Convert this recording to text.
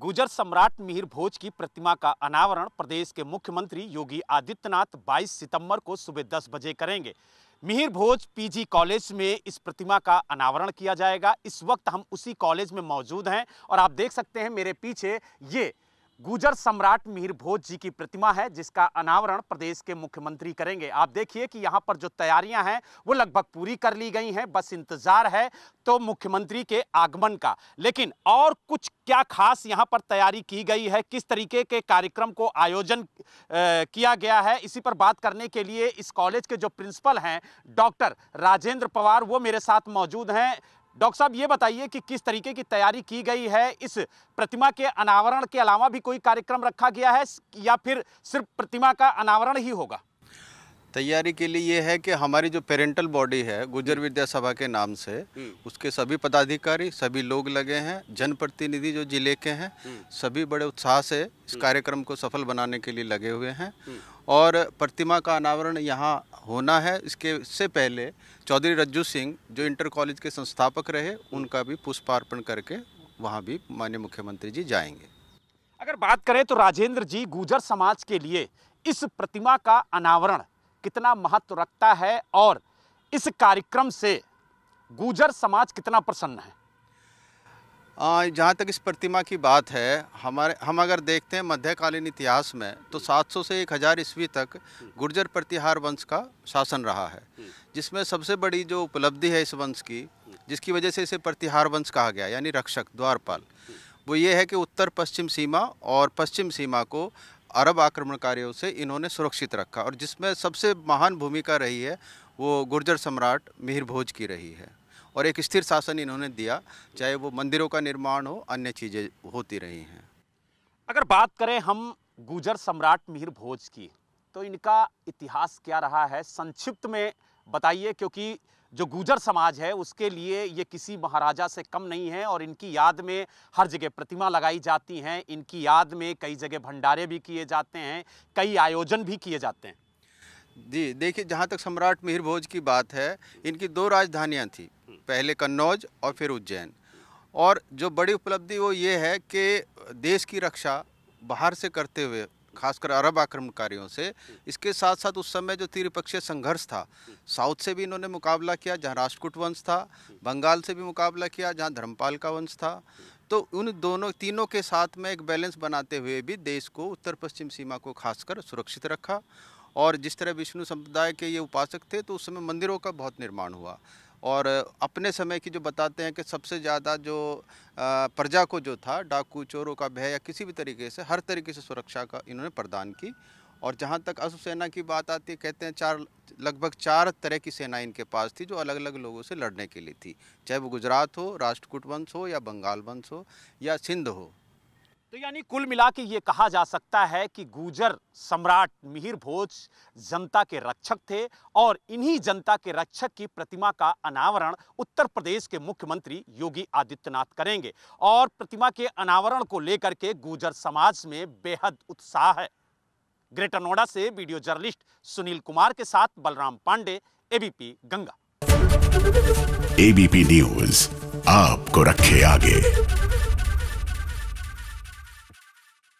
गुजर सम्राट मिहिर भोज की प्रतिमा का अनावरण प्रदेश के मुख्यमंत्री योगी आदित्यनाथ 22 सितंबर को सुबह 10 बजे करेंगे मिहिर भोज पीजी कॉलेज में इस प्रतिमा का अनावरण किया जाएगा इस वक्त हम उसी कॉलेज में मौजूद हैं और आप देख सकते हैं मेरे पीछे ये गुजर सम्राट मिहिर भोज जी की प्रतिमा है जिसका अनावरण प्रदेश के मुख्यमंत्री करेंगे आप देखिए कि यहाँ पर जो तैयारियां हैं वो लगभग पूरी कर ली गई हैं बस इंतजार है तो मुख्यमंत्री के आगमन का लेकिन और कुछ क्या खास यहाँ पर तैयारी की गई है किस तरीके के कार्यक्रम को आयोजन किया गया है इसी पर बात करने के लिए इस कॉलेज के जो प्रिंसिपल हैं डॉक्टर राजेंद्र पवार वो मेरे साथ मौजूद हैं डॉक्टर साहब ये बताइए कि किस तरीके की तैयारी की गई है इस प्रतिमा के अनावरण के अलावा भी कोई कार्यक्रम रखा गया है या फिर सिर्फ प्रतिमा का अनावरण ही होगा तैयारी के लिए ये है कि हमारी जो पेरेंटल बॉडी है हम्म। गुजर विद्या सभा के नाम से हम्म। उसके सभी पदाधिकारी सभी लोग लगे हैं जनप्रतिनिधि जो जिले के हैं हम्म। सभी बड़े उत्साह से इस कार्यक्रम को सफल बनाने के लिए लगे हुए हैं और प्रतिमा का अनावरण यहाँ होना है इसके से पहले चौधरी रज्जू सिंह जो इंटर कॉलेज के संस्थापक रहे उनका भी पुष्पार्पण करके वहाँ भी माननीय मुख्यमंत्री जी जाएंगे अगर बात करें तो राजेंद्र जी गुजर समाज के लिए इस प्रतिमा का अनावरण कितना महत्व रखता है और इस कार्यक्रम से गुजर समाज कितना प्रसन्न है जहाँ तक इस प्रतिमा की बात है हमारे हम अगर देखते हैं मध्यकालीन इतिहास में तो 700 से 1000 ईस्वी तक गुर्जर प्रतिहार वंश का शासन रहा है जिसमें सबसे बड़ी जो उपलब्धि है इस वंश की जिसकी वजह से इसे प्रतिहार वंश कहा गया यानी रक्षक द्वारपाल वो ये है कि उत्तर पश्चिम सीमा और पश्चिम सीमा को अरब आक्रमणकारियों से इन्होंने सुरक्षित रखा और जिसमें सबसे महान भूमिका रही है वो गुर्जर सम्राट मिहिर भोज की रही है और एक स्थिर शासन इन्होंने दिया चाहे वो मंदिरों का निर्माण हो अन्य चीज़ें होती रही हैं अगर बात करें हम गुर्जर सम्राट मिहिर भोज की तो इनका इतिहास क्या रहा है संक्षिप्त में बताइए क्योंकि जो गुजर समाज है उसके लिए ये किसी महाराजा से कम नहीं है और इनकी याद में हर जगह प्रतिमा लगाई जाती हैं इनकी याद में कई जगह भंडारे भी किए जाते हैं कई आयोजन भी किए जाते हैं जी देखिए जहाँ तक सम्राट मिहिर भोज की बात है इनकी दो राजधानियाँ थी पहले कन्नौज और फिर उज्जैन और जो बड़ी उपलब्धि वो ये है कि देश की रक्षा बाहर से करते हुए खासकर अरब आक्रमणकारियों से इसके साथ साथ उस समय जो त्रिपक्षीय संघर्ष था साउथ से भी इन्होंने मुकाबला किया जहाँ राजकुट वंश था बंगाल से भी मुकाबला किया जहाँ धर्मपाल का वंश था तो उन दोनों तीनों के साथ में एक बैलेंस बनाते हुए भी देश को उत्तर पश्चिम सीमा को खासकर सुरक्षित रखा और जिस तरह विष्णु संप्रदाय के ये उपासक थे तो उस समय मंदिरों का बहुत निर्माण हुआ और अपने समय की जो बताते हैं कि सबसे ज़्यादा जो प्रजा को जो था डाकू चोरों का भय या किसी भी तरीके से हर तरीके से सुरक्षा का इन्होंने प्रदान की और जहाँ तक अशु सेना की बात आती है कहते हैं चार लगभग चार तरह की सेना इनके पास थी जो अलग अलग लोगों से लड़ने के लिए थी चाहे वो गुजरात हो राष्ट्रकूट वंश हो या बंगाल वंश हो या सिंध हो तो यानी कुल मिला के ये कहा जा सकता है कि गुजर सम्राट मिहिर भोज जनता के रक्षक थे और इन्हीं जनता के रक्षक की प्रतिमा का अनावरण उत्तर प्रदेश के मुख्यमंत्री योगी आदित्यनाथ करेंगे और प्रतिमा के अनावरण को लेकर के गुजर समाज में बेहद उत्साह है ग्रेटर नोएडा से वीडियो जर्नलिस्ट सुनील कुमार के साथ Balram Pandey ABP Ganga ABP news आपको रखे आगे